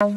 Thank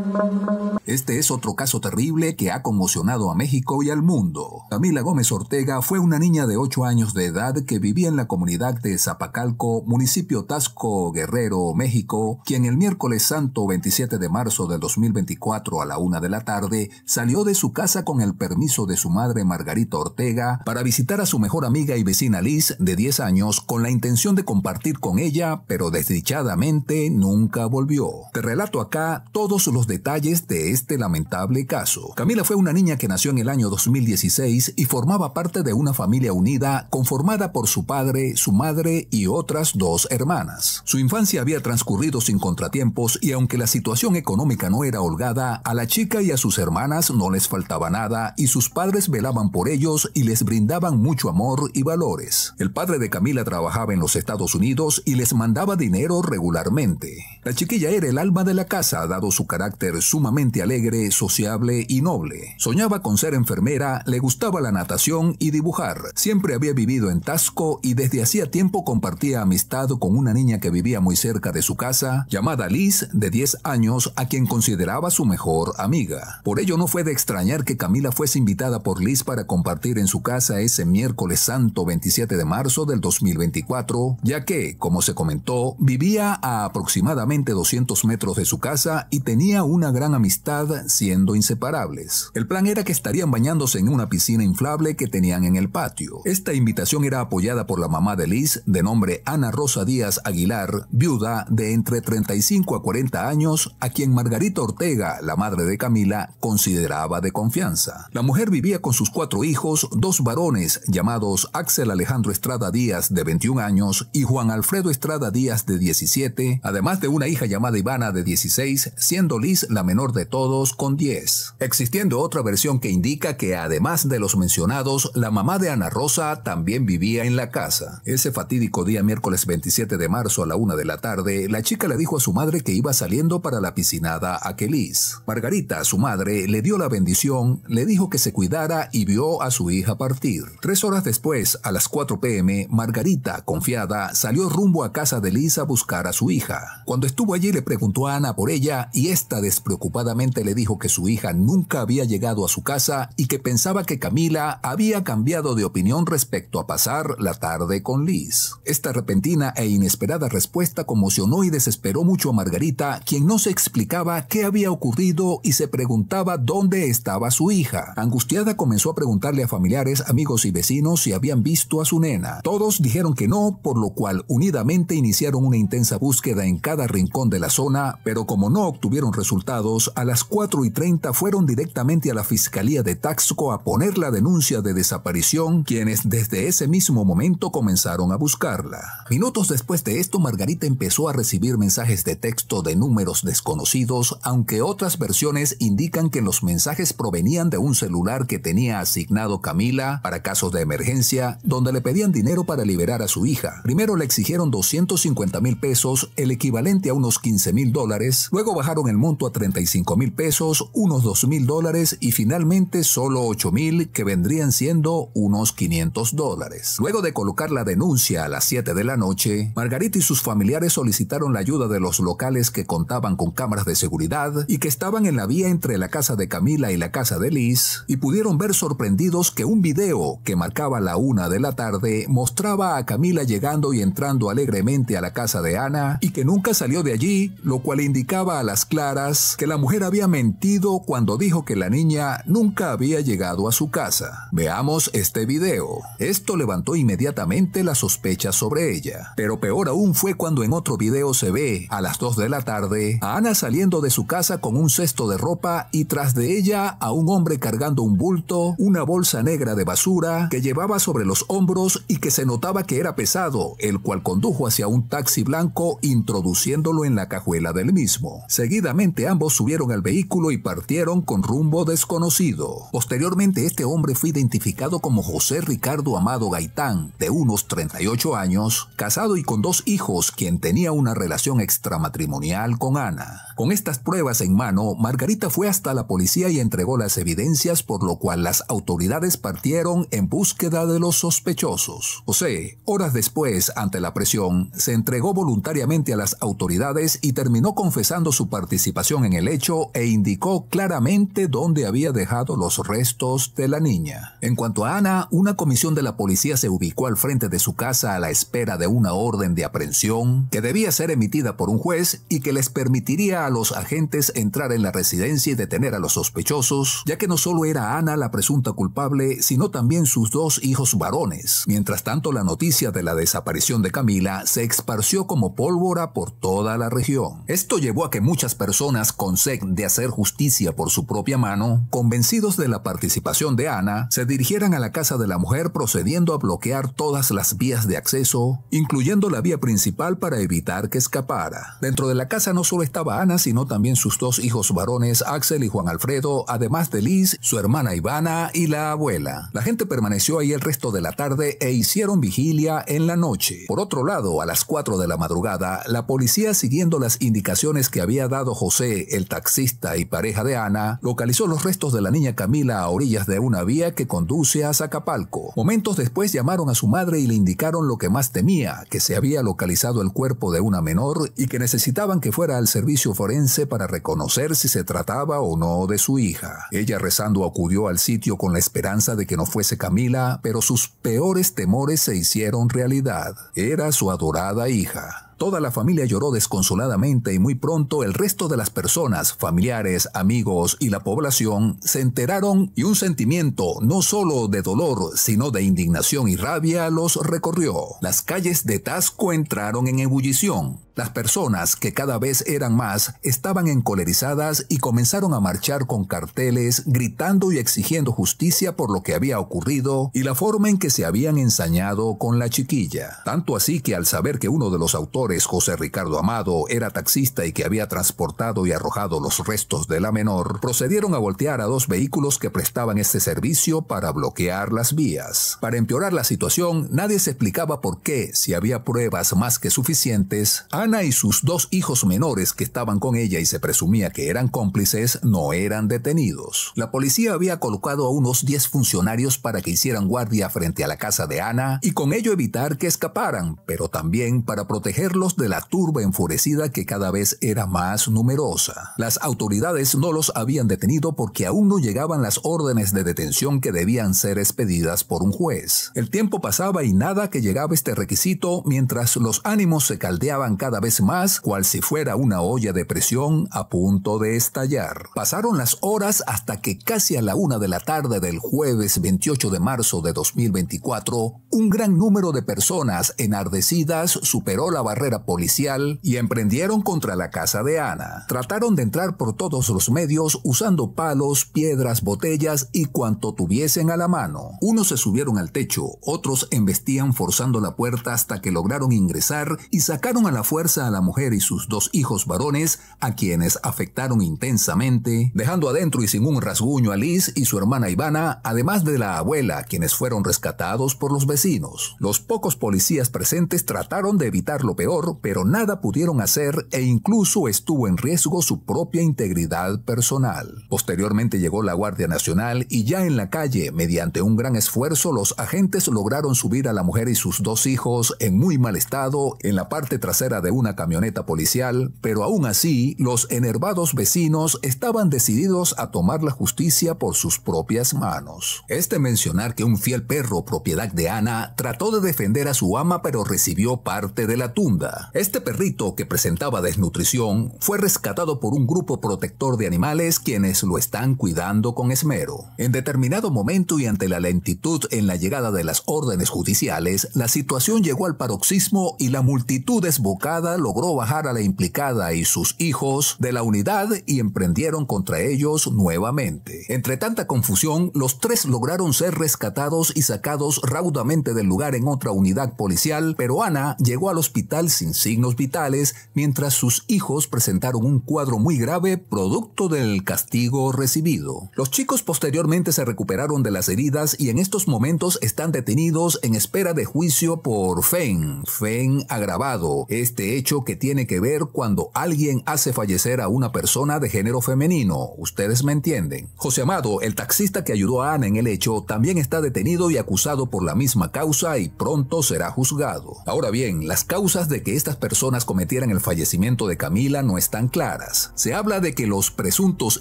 you. Este es otro caso terrible que ha conmocionado a México y al mundo. Camila Gómez Ortega fue una niña de 8 años de edad que vivía en la comunidad de Zapacalco, municipio Tasco Guerrero, México, quien el miércoles santo 27 de marzo del 2024 a la una de la tarde salió de su casa con el permiso de su madre Margarita Ortega para visitar a su mejor amiga y vecina Liz de 10 años con la intención de compartir con ella, pero desdichadamente nunca volvió. Te relato acá todos los detalles de este este lamentable caso. Camila fue una niña que nació en el año 2016 y formaba parte de una familia unida conformada por su padre, su madre y otras dos hermanas. Su infancia había transcurrido sin contratiempos y aunque la situación económica no era holgada, a la chica y a sus hermanas no les faltaba nada y sus padres velaban por ellos y les brindaban mucho amor y valores. El padre de Camila trabajaba en los Estados Unidos y les mandaba dinero regularmente. La chiquilla era el alma de la casa, dado su carácter sumamente alegre alegre, sociable y noble. Soñaba con ser enfermera, le gustaba la natación y dibujar. Siempre había vivido en Tasco y desde hacía tiempo compartía amistad con una niña que vivía muy cerca de su casa, llamada Liz, de 10 años, a quien consideraba su mejor amiga. Por ello no fue de extrañar que Camila fuese invitada por Liz para compartir en su casa ese miércoles santo 27 de marzo del 2024, ya que, como se comentó, vivía a aproximadamente 200 metros de su casa y tenía una gran amistad siendo inseparables. El plan era que estarían bañándose en una piscina inflable que tenían en el patio. Esta invitación era apoyada por la mamá de Liz, de nombre Ana Rosa Díaz Aguilar, viuda de entre 35 a 40 años, a quien Margarita Ortega, la madre de Camila, consideraba de confianza. La mujer vivía con sus cuatro hijos, dos varones llamados Axel Alejandro Estrada Díaz, de 21 años, y Juan Alfredo Estrada Díaz, de 17, además de una hija llamada Ivana, de 16, siendo Liz la menor de todos con 10, existiendo otra versión que indica que además de los mencionados, la mamá de Ana Rosa también vivía en la casa. Ese fatídico día miércoles 27 de marzo a la una de la tarde, la chica le dijo a su madre que iba saliendo para la piscinada a Liz Margarita, su madre, le dio la bendición, le dijo que se cuidara y vio a su hija partir. Tres horas después, a las 4 pm, Margarita, confiada, salió rumbo a casa de Liz a buscar a su hija. Cuando estuvo allí le preguntó a Ana por ella y esta despreocupadamente le dijo que su hija nunca había llegado a su casa y que pensaba que Camila había cambiado de opinión respecto a pasar la tarde con Liz. Esta repentina e inesperada respuesta conmocionó y desesperó mucho a Margarita, quien no se explicaba qué había ocurrido y se preguntaba dónde estaba su hija. Angustiada comenzó a preguntarle a familiares, amigos y vecinos si habían visto a su nena. Todos dijeron que no, por lo cual unidamente iniciaron una intensa búsqueda en cada rincón de la zona, pero como no obtuvieron resultados, a las 4 y 30 fueron directamente a la Fiscalía de Taxco a poner la denuncia de desaparición, quienes desde ese mismo momento comenzaron a buscarla. Minutos después de esto, Margarita empezó a recibir mensajes de texto de números desconocidos, aunque otras versiones indican que los mensajes provenían de un celular que tenía asignado Camila para casos de emergencia, donde le pedían dinero para liberar a su hija. Primero le exigieron 250 mil pesos, el equivalente a unos 15 mil dólares, luego bajaron el monto a 35 mil pesos, unos dos mil dólares y finalmente solo ocho mil, que vendrían siendo unos 500 dólares. Luego de colocar la denuncia a las 7 de la noche, Margarita y sus familiares solicitaron la ayuda de los locales que contaban con cámaras de seguridad y que estaban en la vía entre la casa de Camila y la casa de Liz, y pudieron ver sorprendidos que un video que marcaba la una de la tarde mostraba a Camila llegando y entrando alegremente a la casa de Ana y que nunca salió de allí, lo cual indicaba a las claras que la mujer había mentido cuando dijo que la niña nunca había llegado a su casa. Veamos este video. Esto levantó inmediatamente la sospecha sobre ella. Pero peor aún fue cuando en otro video se ve, a las 2 de la tarde, a Ana saliendo de su casa con un cesto de ropa y tras de ella a un hombre cargando un bulto, una bolsa negra de basura que llevaba sobre los hombros y que se notaba que era pesado, el cual condujo hacia un taxi blanco introduciéndolo en la cajuela del mismo. Seguidamente ambos subieron al y partieron con rumbo desconocido. Posteriormente este hombre fue identificado como José Ricardo Amado Gaitán, de unos 38 años, casado y con dos hijos, quien tenía una relación extramatrimonial con Ana. Con estas pruebas en mano, Margarita fue hasta la policía y entregó las evidencias por lo cual las autoridades partieron en búsqueda de los sospechosos. José, horas después, ante la presión, se entregó voluntariamente a las autoridades y terminó confesando su participación en el hecho e indicó claramente dónde había dejado los restos de la niña. En cuanto a Ana, una comisión de la policía se ubicó al frente de su casa a la espera de una orden de aprehensión que debía ser emitida por un juez y que les permitiría a los agentes entrar en la residencia y detener a los sospechosos, ya que no solo era Ana la presunta culpable, sino también sus dos hijos varones. Mientras tanto, la noticia de la desaparición de Camila se esparció como pólvora por toda la región. Esto llevó a que muchas personas con sed de hacer justicia por su propia mano, convencidos de la participación de Ana, se dirigieran a la casa de la mujer procediendo a bloquear todas las vías de acceso, incluyendo la vía principal para evitar que escapara. Dentro de la casa no solo estaba Ana, sino también sus dos hijos varones, Axel y Juan Alfredo, además de Liz, su hermana Ivana y la abuela. La gente permaneció ahí el resto de la tarde e hicieron vigilia en la noche. Por otro lado, a las 4 de la madrugada, la policía siguiendo las indicaciones que había dado José, el taxista, y pareja de Ana, localizó los restos de la niña Camila a orillas de una vía que conduce a Zacapalco. Momentos después llamaron a su madre y le indicaron lo que más temía, que se había localizado el cuerpo de una menor y que necesitaban que fuera al servicio forense para reconocer si se trataba o no de su hija. Ella rezando acudió al sitio con la esperanza de que no fuese Camila, pero sus peores temores se hicieron realidad. Era su adorada hija. Toda la familia lloró desconsoladamente y muy pronto el resto de las personas, familiares, amigos y la población se enteraron y un sentimiento no solo de dolor, sino de indignación y rabia los recorrió. Las calles de Tasco entraron en ebullición. Las personas, que cada vez eran más, estaban encolerizadas y comenzaron a marchar con carteles, gritando y exigiendo justicia por lo que había ocurrido y la forma en que se habían ensañado con la chiquilla. Tanto así que al saber que uno de los autores José Ricardo Amado, era taxista y que había transportado y arrojado los restos de la menor, procedieron a voltear a dos vehículos que prestaban este servicio para bloquear las vías. Para empeorar la situación, nadie se explicaba por qué, si había pruebas más que suficientes, Ana y sus dos hijos menores que estaban con ella y se presumía que eran cómplices, no eran detenidos. La policía había colocado a unos 10 funcionarios para que hicieran guardia frente a la casa de Ana y con ello evitar que escaparan, pero también para protegerlos de la turba enfurecida que cada vez era más numerosa. Las autoridades no los habían detenido porque aún no llegaban las órdenes de detención que debían ser expedidas por un juez. El tiempo pasaba y nada que llegaba este requisito mientras los ánimos se caldeaban cada vez más cual si fuera una olla de presión a punto de estallar. Pasaron las horas hasta que casi a la una de la tarde del jueves 28 de marzo de 2024, un gran número de personas enardecidas superó la barrera policial y emprendieron contra la casa de Ana. Trataron de entrar por todos los medios usando palos, piedras, botellas y cuanto tuviesen a la mano. Unos se subieron al techo, otros embestían forzando la puerta hasta que lograron ingresar y sacaron a la fuerza a la mujer y sus dos hijos varones, a quienes afectaron intensamente, dejando adentro y sin un rasguño a Liz y su hermana Ivana, además de la abuela, quienes fueron rescatados por los vecinos. Los pocos policías presentes trataron de evitar lo peor pero nada pudieron hacer e incluso estuvo en riesgo su propia integridad personal. Posteriormente llegó la Guardia Nacional y ya en la calle, mediante un gran esfuerzo, los agentes lograron subir a la mujer y sus dos hijos en muy mal estado en la parte trasera de una camioneta policial, pero aún así los enervados vecinos estaban decididos a tomar la justicia por sus propias manos. Este mencionar que un fiel perro propiedad de Ana trató de defender a su ama pero recibió parte de la tumba, este perrito que presentaba desnutrición fue rescatado por un grupo protector de animales quienes lo están cuidando con esmero. En determinado momento y ante la lentitud en la llegada de las órdenes judiciales, la situación llegó al paroxismo y la multitud desbocada logró bajar a la implicada y sus hijos de la unidad y emprendieron contra ellos nuevamente. Entre tanta confusión, los tres lograron ser rescatados y sacados raudamente del lugar en otra unidad policial, pero Ana llegó al hospital sin signos vitales mientras sus hijos presentaron un cuadro muy grave producto del castigo recibido. Los chicos posteriormente se recuperaron de las heridas y en estos momentos están detenidos en espera de juicio por FEN, FEN agravado, este hecho que tiene que ver cuando alguien hace fallecer a una persona de género femenino, ustedes me entienden. José Amado, el taxista que ayudó a Ana en el hecho, también está detenido y acusado por la misma causa y pronto será juzgado. Ahora bien, las causas de que estas personas cometieran el fallecimiento de Camila no están claras. Se habla de que los presuntos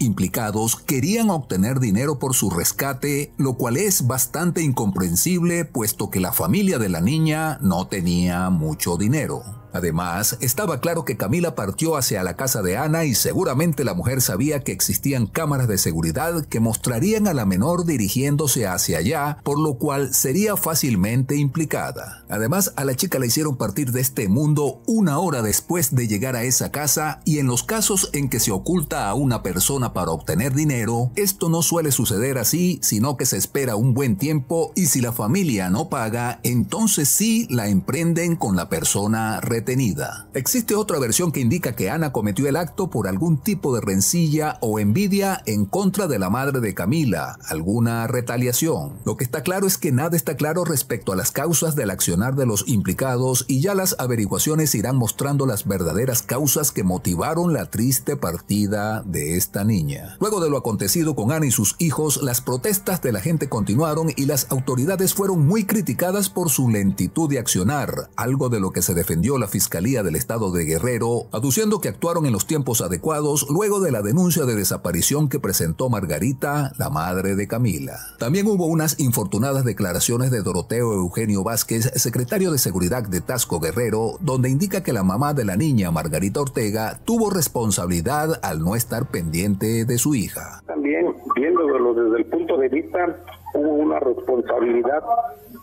implicados querían obtener dinero por su rescate, lo cual es bastante incomprensible puesto que la familia de la niña no tenía mucho dinero. Además, estaba claro que Camila partió hacia la casa de Ana y seguramente la mujer sabía que existían cámaras de seguridad que mostrarían a la menor dirigiéndose hacia allá, por lo cual sería fácilmente implicada. Además, a la chica la hicieron partir de este mundo una hora después de llegar a esa casa y en los casos en que se oculta a una persona para obtener dinero, esto no suele suceder así, sino que se espera un buen tiempo y si la familia no paga, entonces sí la emprenden con la persona detenida. Existe otra versión que indica que Ana cometió el acto por algún tipo de rencilla o envidia en contra de la madre de Camila, alguna retaliación. Lo que está claro es que nada está claro respecto a las causas del accionar de los implicados y ya las averiguaciones irán mostrando las verdaderas causas que motivaron la triste partida de esta niña. Luego de lo acontecido con Ana y sus hijos, las protestas de la gente continuaron y las autoridades fueron muy criticadas por su lentitud de accionar, algo de lo que se defendió la Fiscalía del Estado de Guerrero, aduciendo que actuaron en los tiempos adecuados luego de la denuncia de desaparición que presentó Margarita, la madre de Camila. También hubo unas infortunadas declaraciones de Doroteo Eugenio Vázquez, secretario de Seguridad de Tasco Guerrero, donde indica que la mamá de la niña, Margarita Ortega, tuvo responsabilidad al no estar pendiente de su hija. También, viéndolo desde el punto de vista hubo una responsabilidad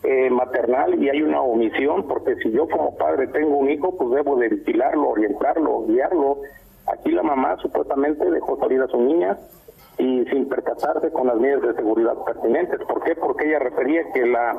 eh, maternal y hay una omisión, porque si yo como padre tengo un hijo, pues debo de vigilarlo, orientarlo, guiarlo. Aquí la mamá supuestamente dejó salir a su niña y sin percatarse con las medidas de seguridad pertinentes. ¿Por qué? Porque ella refería que la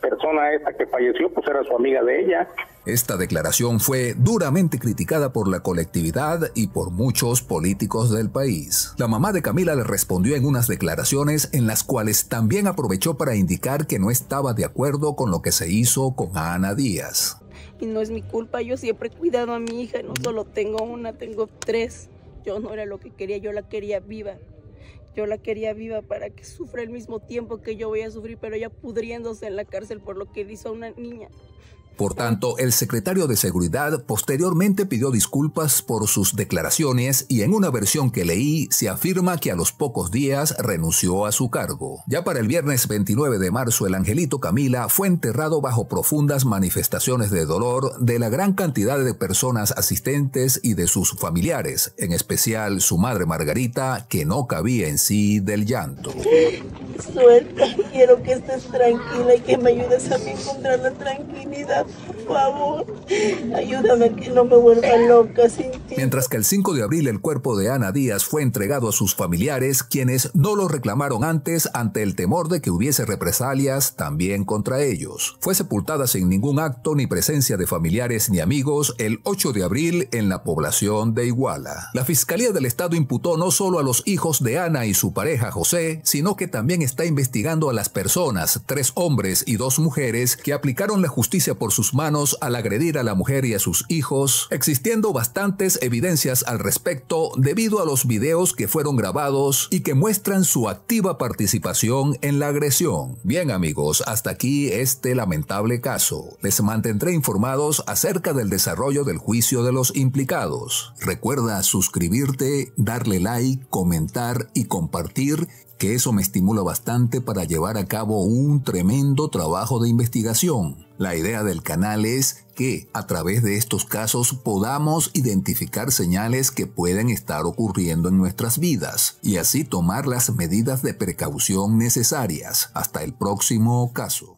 persona esta que falleció pues era su amiga de ella esta declaración fue duramente criticada por la colectividad y por muchos políticos del país. La mamá de Camila le respondió en unas declaraciones en las cuales también aprovechó para indicar que no estaba de acuerdo con lo que se hizo con Ana Díaz. Y no es mi culpa, yo siempre he cuidado a mi hija, no solo tengo una, tengo tres. Yo no era lo que quería, yo la quería viva. Yo la quería viva para que sufra el mismo tiempo que yo voy a sufrir, pero ella pudriéndose en la cárcel por lo que hizo a una niña. Por tanto, el secretario de Seguridad posteriormente pidió disculpas por sus declaraciones y en una versión que leí se afirma que a los pocos días renunció a su cargo. Ya para el viernes 29 de marzo, el angelito Camila fue enterrado bajo profundas manifestaciones de dolor de la gran cantidad de personas asistentes y de sus familiares, en especial su madre Margarita, que no cabía en sí del llanto. Suelta, quiero que estés tranquila y que me ayudes a mí encontrar la tranquilidad, por favor. Ayúdame a que no me vuelva loca sin ti. Mientras que el 5 de abril el cuerpo de Ana Díaz fue entregado a sus familiares, quienes no lo reclamaron antes ante el temor de que hubiese represalias también contra ellos. Fue sepultada sin ningún acto ni presencia de familiares ni amigos el 8 de abril en la población de Iguala. La Fiscalía del Estado imputó no solo a los hijos de Ana y su pareja José, sino que también está investigando a las personas, tres hombres y dos mujeres, que aplicaron la justicia por sus manos al agredir a la mujer y a sus hijos, existiendo bastantes evidencias al respecto debido a los videos que fueron grabados y que muestran su activa participación en la agresión. Bien amigos, hasta aquí este lamentable caso. Les mantendré informados acerca del desarrollo del juicio de los implicados. Recuerda suscribirte, darle like, comentar y compartir que eso me estimula bastante para llevar a cabo un tremendo trabajo de investigación. La idea del canal es que a través de estos casos podamos identificar señales que pueden estar ocurriendo en nuestras vidas y así tomar las medidas de precaución necesarias. Hasta el próximo caso.